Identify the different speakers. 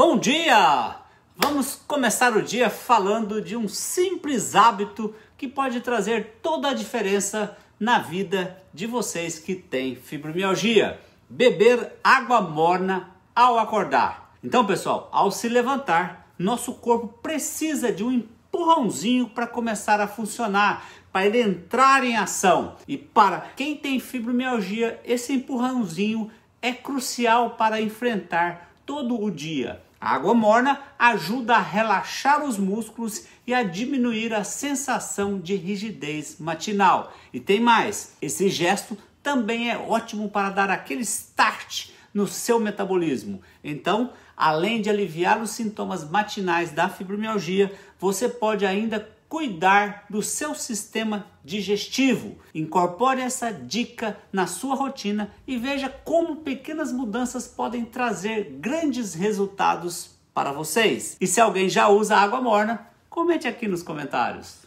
Speaker 1: Bom dia! Vamos começar o dia falando de um simples hábito que pode trazer toda a diferença na vida de vocês que têm fibromialgia: beber água morna ao acordar. Então, pessoal, ao se levantar, nosso corpo precisa de um empurrãozinho para começar a funcionar, para ele entrar em ação. E para quem tem fibromialgia, esse empurrãozinho é crucial para enfrentar todo o dia. A água morna ajuda a relaxar os músculos e a diminuir a sensação de rigidez matinal. E tem mais: esse gesto também é ótimo para dar aquele start no seu metabolismo. Então, além de aliviar os sintomas matinais da fibromialgia, você pode ainda cuidar do seu sistema digestivo. Incorpore essa dica na sua rotina e veja como pequenas mudanças podem trazer grandes resultados para vocês. E se alguém já usa água morna, comente aqui nos comentários.